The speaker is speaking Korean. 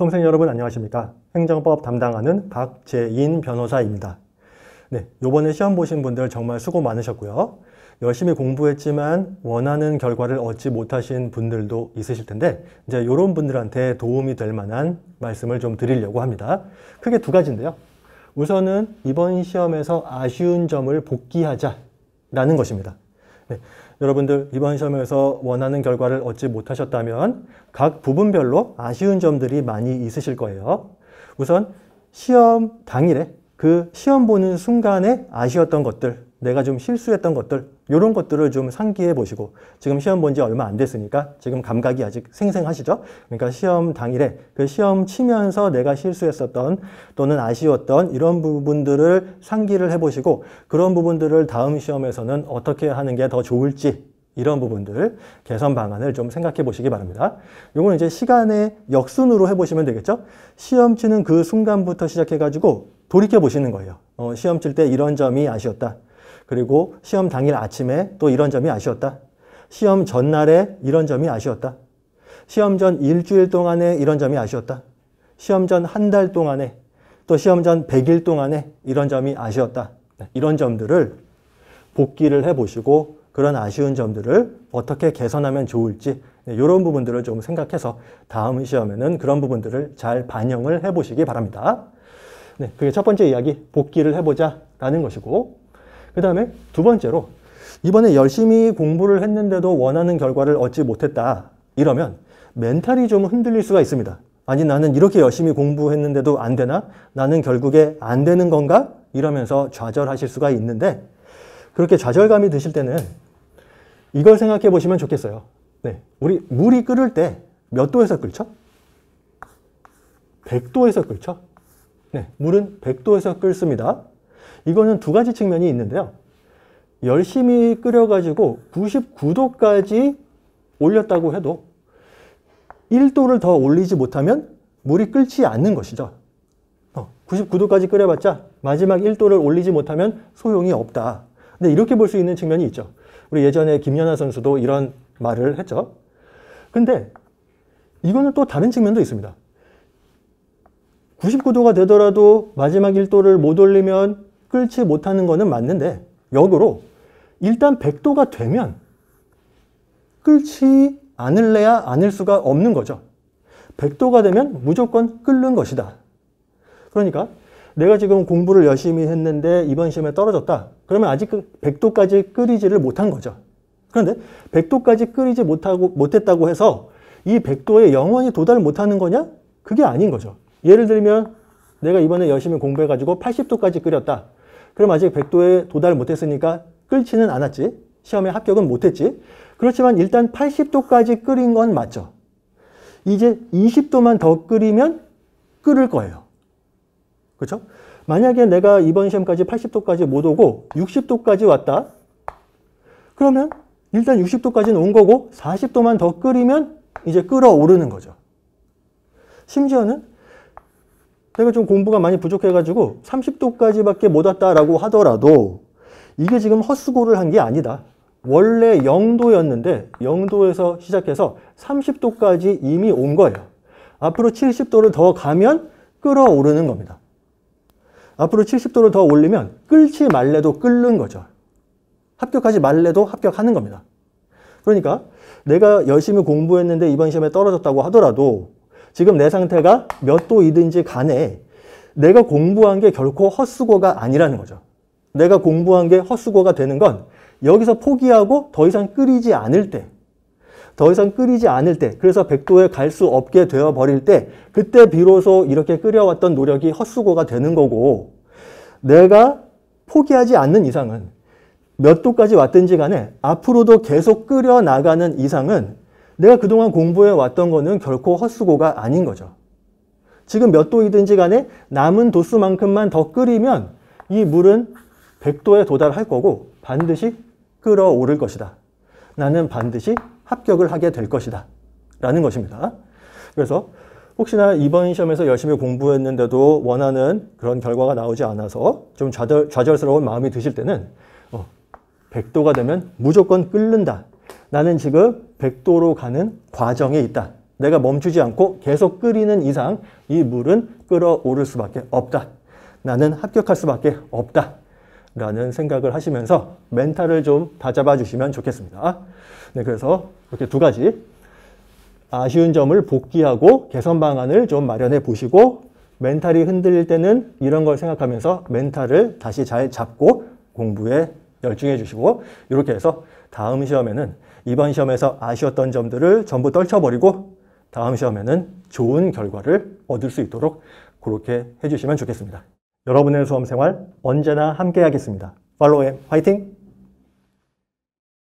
수험생 여러분 안녕하십니까 행정법 담당하는 박재인 변호사입니다 네, 요번에 시험 보신 분들 정말 수고 많으셨고요 열심히 공부했지만 원하는 결과를 얻지 못하신 분들도 있으실 텐데 이제 이런 분들한테 도움이 될 만한 말씀을 좀 드리려고 합니다 크게 두 가지인데요 우선은 이번 시험에서 아쉬운 점을 복기하자 라는 것입니다 네, 여러분들 이번 시험에서 원하는 결과를 얻지 못하셨다면 각 부분별로 아쉬운 점들이 많이 있으실 거예요. 우선 시험 당일에 그 시험 보는 순간에 아쉬웠던 것들, 내가 좀 실수했던 것들, 이런 것들을 좀 상기해 보시고 지금 시험 본 지 얼마 안 됐으니까 지금 감각이 아직 생생하시죠? 그러니까 시험 당일에 그 시험 치면서 내가 실수했었던 또는 아쉬웠던 이런 부분들을 상기를 해 보시고 그런 부분들을 다음 시험에서는 어떻게 하는 게 더 좋을지 이런 부분들 개선 방안을 좀 생각해 보시기 바랍니다. 요거는 이제 시간의 역순으로 해보시면 되겠죠? 시험 치는 그 순간부터 시작해가지고 돌이켜 보시는 거예요. 어, 시험 칠 때 이런 점이 아쉬웠다. 그리고 시험 당일 아침에 또 이런 점이 아쉬웠다. 시험 전날에 이런 점이 아쉬웠다. 시험 전 일주일 동안에 이런 점이 아쉬웠다. 시험 전 한 달 동안에 또 시험 전 100일 동안에 이런 점이 아쉬웠다. 네, 이런 점들을 복기를 해보시고 그런 아쉬운 점들을 어떻게 개선하면 좋을지 이런 네, 부분들을 좀 생각해서 다음 시험에는 그런 부분들을 잘 반영을 해보시기 바랍니다. 네, 그게 첫 번째 이야기, 복귀를 해보자라는 것이고 그 다음에 두 번째로 이번에 열심히 공부를 했는데도 원하는 결과를 얻지 못했다 이러면 멘탈이 좀 흔들릴 수가 있습니다. 아니 나는 이렇게 열심히 공부했는데도 안 되나? 나는 결국에 안 되는 건가? 이러면서 좌절하실 수가 있는데 그렇게 좌절감이 드실 때는 이걸 생각해 보시면 좋겠어요. 네, 우리 물이 끓을 때 몇 도에서 끓죠? 100도에서 끓죠? 네, 물은 100도에서 끓습니다. 이거는 두 가지 측면이 있는데요. 열심히 끓여가지고 99도까지 올렸다고 해도 1도를 더 올리지 못하면 물이 끓지 않는 것이죠. 99도까지 어, 끓여봤자 마지막 1도를 올리지 못하면 소용이 없다. 근데 이렇게 볼 수 있는 측면이 있죠. 우리 예전에 김연아 선수도 이런 말을 했죠. 근데 이거는 또 다른 측면도 있습니다. 99도가 되더라도 마지막 1도를 못 올리면 끌지 못하는 거는 맞는데 역으로 일단 100도가 되면 끌지 않을래야 않을 수가 없는 거죠. 100도가 되면 무조건 끓는 것이다. 그러니까 내가 지금 공부를 열심히 했는데 이번 시험에 떨어졌다. 그러면 아직 100도까지 끓이지를 못한 거죠. 그런데 100도까지 끓이지 못하고, 못했다고 해서 이 100도에 영원히 도달 못하는 거냐? 그게 아닌 거죠. 예를 들면 내가 이번에 열심히 공부해가지고 80도까지 끓였다. 그럼 아직 100도에 도달 못했으니까 끓지는 않았지. 시험에 합격은 못했지. 그렇지만 일단 80도까지 끓인 건 맞죠. 이제 20도만 더 끓이면 끓을 거예요. 그렇죠? 만약에 내가 이번 시험까지 80도까지 못 오고 60도까지 왔다. 그러면 일단 60도까지는 온 거고 40도만 더 끓이면 이제 끓어오르는 거죠. 심지어는 제가 그러니까 좀 공부가 많이 부족해가지고 30도까지밖에 못 왔다라고 하더라도 이게 지금 헛수고를 한 게 아니다. 원래 0도였는데 0도에서 시작해서 30도까지 이미 온 거예요. 앞으로 70도를 더 가면 끌어오르는 겁니다. 앞으로 70도를 더 올리면 끌지 말래도 끓는 거죠. 합격하지 말래도 합격하는 겁니다. 그러니까 내가 열심히 공부했는데 이번 시험에 떨어졌다고 하더라도 지금 내 상태가 몇 도이든지 간에 내가 공부한 게 결코 헛수고가 아니라는 거죠. 내가 공부한 게 헛수고가 되는 건 여기서 포기하고 더 이상 끓이지 않을 때, 더 이상 끓이지 않을 때, 그래서 백도에 갈 수 없게 되어버릴 때, 그때 비로소 이렇게 끓여왔던 노력이 헛수고가 되는 거고, 내가 포기하지 않는 이상은 몇 도까지 왔든지 간에 앞으로도 계속 끓여나가는 이상은 내가 그동안 공부해 왔던 거는 결코 헛수고가 아닌 거죠. 지금 몇 도이든지 간에 남은 도수만큼만 더 끓이면 이 물은 100도에 도달할 거고 반드시 끌어오를 것이다. 나는 반드시 합격을 하게 될 것이다. 라는 것입니다. 그래서 혹시나 이번 시험에서 열심히 공부했는데도 원하는 그런 결과가 나오지 않아서 좀 좌절, 좌절스러운 마음이 드실 때는 어, 100도가 되면 무조건 끓는다. 나는 지금 백도로 가는 과정에 있다. 내가 멈추지 않고 계속 끓이는 이상 이 물은 끓어오를 수밖에 없다. 나는 합격할 수밖에 없다. 라는 생각을 하시면서 멘탈을 좀 다잡아 주시면 좋겠습니다. 네, 그래서 이렇게 두 가지 아쉬운 점을 복귀하고 개선 방안을 좀 마련해 보시고 멘탈이 흔들릴 때는 이런 걸 생각하면서 멘탈을 다시 잘 잡고 공부에 열중해 주시고 이렇게 해서 다음 시험에는 이번 시험에서 아쉬웠던 점들을 전부 떨쳐버리고 다음 시험에는 좋은 결과를 얻을 수 있도록 그렇게 해주시면 좋겠습니다. 여러분의 수험생활 언제나 함께하겠습니다. 팔로우엠 화이팅!